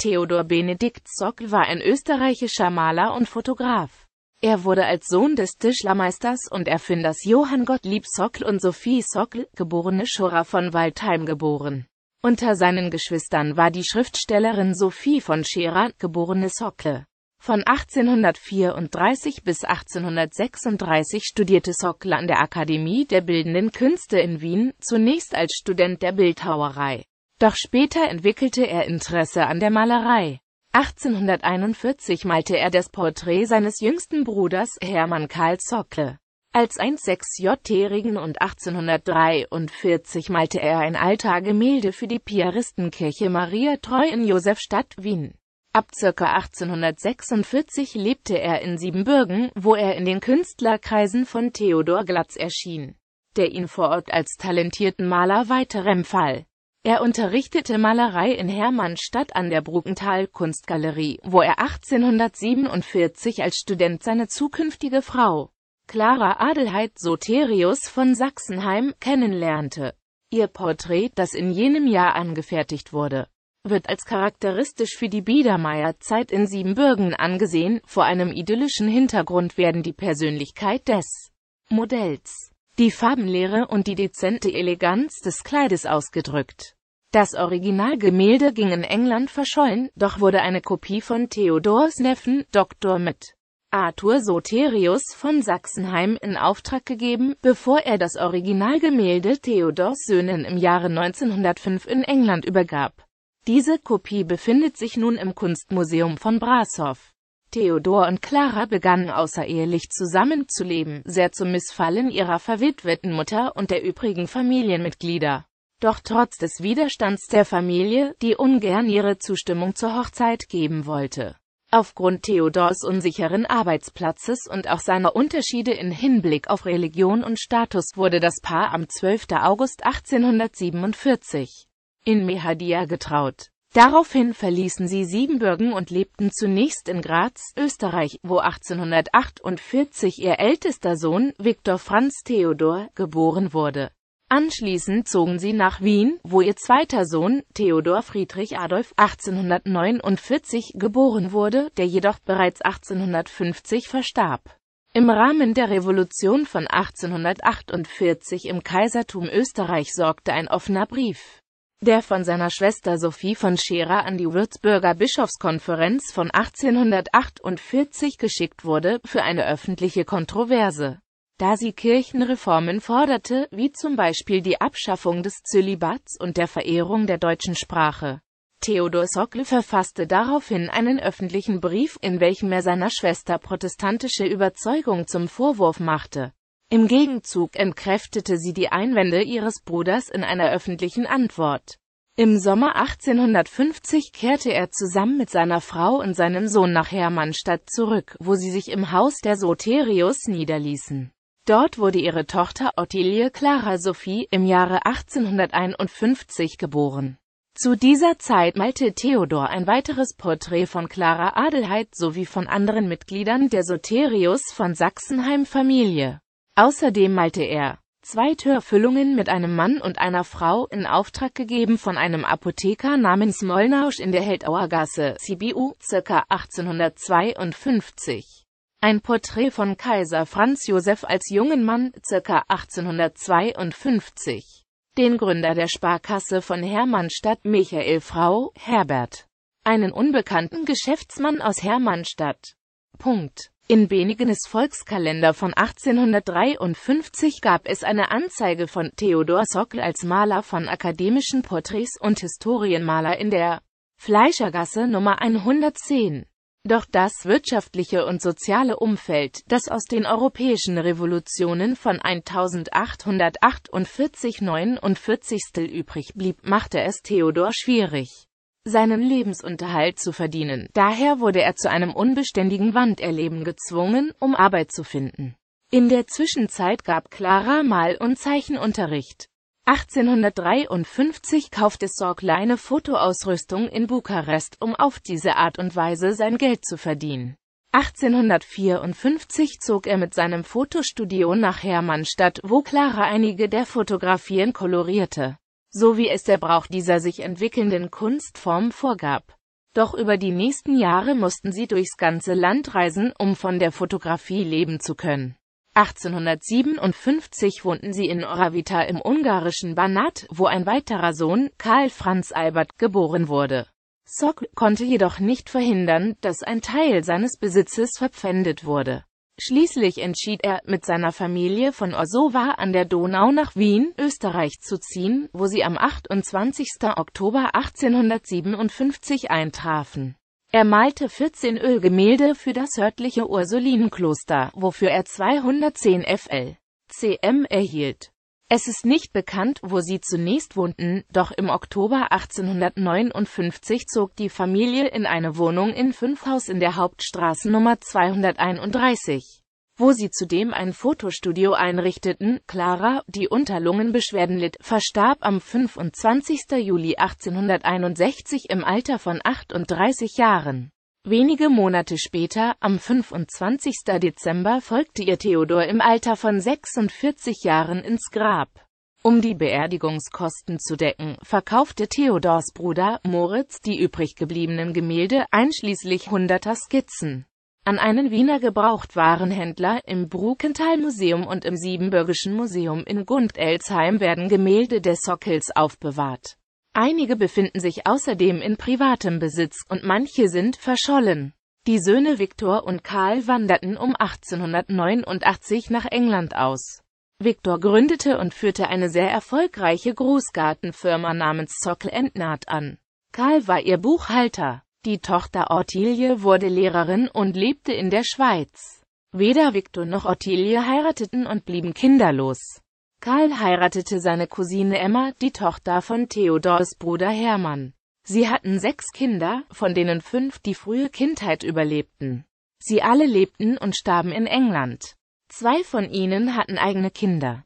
Theodor Benedikt Zock war ein österreichischer Maler und Fotograf. Er wurde als Sohn des Tischlermeisters und Erfinders Johann Gottlieb Sockl und Sophie Sockl, geborene Schurra von Waldheim geboren. Unter seinen Geschwistern war die Schriftstellerin Sophie von Scherer, geborene Sockle. Von 1834 bis 1836 studierte Sockl an der Akademie der Bildenden Künste in Wien, zunächst als Student der Bildhauerei. Doch später entwickelte er Interesse an der Malerei. 1841 malte er das Porträt seines jüngsten Bruders Hermann Karl Zockle. Als 1,6-J-Jährigen und 1843 malte er ein Altargemälde für die Piaristenkirche Maria Treu in Josefstadt, Wien. Ab ca. 1846 lebte er in Siebenbürgen, wo er in den Künstlerkreisen von Theodor Glatz erschien, der ihn vor Ort als talentierten Maler weiter empfahl. Er unterrichtete Malerei in Hermannstadt an der Bruckenthal Kunstgalerie, wo er 1847 als Student seine zukünftige Frau, Clara Adelheid Soterius von Sachsenheim, kennenlernte. Ihr Porträt, das in jenem Jahr angefertigt wurde, wird als charakteristisch für die Biedermeierzeit in Siebenbürgen angesehen. Vor einem idyllischen Hintergrund werden die Persönlichkeit des Modells die Farbenlehre und die dezente Eleganz des Kleides ausgedrückt. Das Originalgemälde ging in England verschollen, doch wurde eine Kopie von Theodors Neffen, Dr. mit Arthur Soterius von Sachsenheim in Auftrag gegeben, bevor er das Originalgemälde Theodors Söhnen im Jahre 1905 in England übergab. Diese Kopie befindet sich nun im Kunstmuseum von Brasov. Theodor und Clara begannen außerehelich zusammenzuleben, sehr zum Missfallen ihrer verwitweten Mutter und der übrigen Familienmitglieder. Doch trotz des Widerstands der Familie, die ungern ihre Zustimmung zur Hochzeit geben wollte, Aufgrund Theodors unsicheren Arbeitsplatzes und auch seiner Unterschiede in Hinblick auf Religion und Status wurde das Paar am 12. August 1847 in Mehadia getraut. Daraufhin verließen sie Siebenbürgen und lebten zunächst in Graz, Österreich, wo 1848 ihr ältester Sohn Viktor Franz Theodor geboren wurde. Anschließend zogen sie nach Wien, wo ihr zweiter Sohn, Theodor Friedrich Adolf, 1849 geboren wurde, der jedoch bereits 1850 verstarb. Im Rahmen der Revolution von 1848 im Kaisertum Österreich sorgte ein offener Brief, der von seiner Schwester Sophie von Scherer an die Würzburger Bischofskonferenz von 1848 geschickt wurde, für eine öffentliche Kontroverse da sie Kirchenreformen forderte, wie zum Beispiel die Abschaffung des Zölibats und der Verehrung der deutschen Sprache. Theodor Sockle verfasste daraufhin einen öffentlichen Brief, in welchem er seiner Schwester protestantische Überzeugung zum Vorwurf machte. Im Gegenzug entkräftete sie die Einwände ihres Bruders in einer öffentlichen Antwort. Im Sommer 1850 kehrte er zusammen mit seiner Frau und seinem Sohn nach Hermannstadt zurück, wo sie sich im Haus der Soterius niederließen. Dort wurde ihre Tochter Ottilie Clara Sophie im Jahre 1851 geboren. Zu dieser Zeit malte Theodor ein weiteres Porträt von Clara Adelheid sowie von anderen Mitgliedern der Soterius von Sachsenheim-Familie. Außerdem malte er zwei Törfüllungen mit einem Mann und einer Frau in Auftrag gegeben von einem Apotheker namens Molnausch in der Heldauergasse, CBU, ca. 1852. Ein Porträt von Kaiser Franz Josef als jungen Mann, ca. 1852. Den Gründer der Sparkasse von Hermannstadt, Michael Frau, Herbert. Einen unbekannten Geschäftsmann aus Hermannstadt. Punkt. In Benigenes Volkskalender von 1853 gab es eine Anzeige von Theodor Sockel als Maler von akademischen Porträts und Historienmaler in der Fleischergasse Nummer 110. Doch das wirtschaftliche und soziale Umfeld, das aus den europäischen Revolutionen von 1848-49 übrig blieb, machte es Theodor schwierig, seinen Lebensunterhalt zu verdienen. Daher wurde er zu einem unbeständigen Wanderleben gezwungen, um Arbeit zu finden. In der Zwischenzeit gab Clara Mal- und Zeichenunterricht. 1853 kaufte Sorgleine Fotoausrüstung in Bukarest, um auf diese Art und Weise sein Geld zu verdienen. 1854 zog er mit seinem Fotostudio nach Hermannstadt, wo Clara einige der Fotografien kolorierte, so wie es der Brauch dieser sich entwickelnden Kunstform vorgab. Doch über die nächsten Jahre mussten sie durchs ganze Land reisen, um von der Fotografie leben zu können. 1857 wohnten sie in Oravita im ungarischen Banat, wo ein weiterer Sohn, Karl Franz Albert, geboren wurde. Zock konnte jedoch nicht verhindern, dass ein Teil seines Besitzes verpfändet wurde. Schließlich entschied er, mit seiner Familie von Orsowa an der Donau nach Wien, Österreich zu ziehen, wo sie am 28. Oktober 1857 eintrafen. Er malte 14 Ölgemälde für das örtliche Ursulinenkloster, wofür er 210 FL cm erhielt. Es ist nicht bekannt, wo sie zunächst wohnten, doch im Oktober 1859 zog die Familie in eine Wohnung in Fünfhaus in der Hauptstraße Nummer 231 wo sie zudem ein Fotostudio einrichteten. Clara, die unter Lungenbeschwerden litt, verstarb am 25. Juli 1861 im Alter von 38 Jahren. Wenige Monate später, am 25. Dezember, folgte ihr Theodor im Alter von 46 Jahren ins Grab. Um die Beerdigungskosten zu decken, verkaufte Theodors Bruder Moritz die übrig gebliebenen Gemälde einschließlich hunderter Skizzen an einen Wiener Gebrauchtwarenhändler im Brukenthal-Museum und im Siebenbürgischen Museum in Gundelsheim werden Gemälde des Sockels aufbewahrt. Einige befinden sich außerdem in privatem Besitz und manche sind verschollen. Die Söhne Viktor und Karl wanderten um 1889 nach England aus. Viktor gründete und führte eine sehr erfolgreiche Großgartenfirma namens Sockel Entnert an. Karl war ihr Buchhalter. Die Tochter Ottilie wurde Lehrerin und lebte in der Schweiz. Weder Victor noch Ottilie heirateten und blieben kinderlos. Karl heiratete seine Cousine Emma, die Tochter von Theodors Bruder Hermann. Sie hatten sechs Kinder, von denen fünf die frühe Kindheit überlebten. Sie alle lebten und starben in England. Zwei von ihnen hatten eigene Kinder.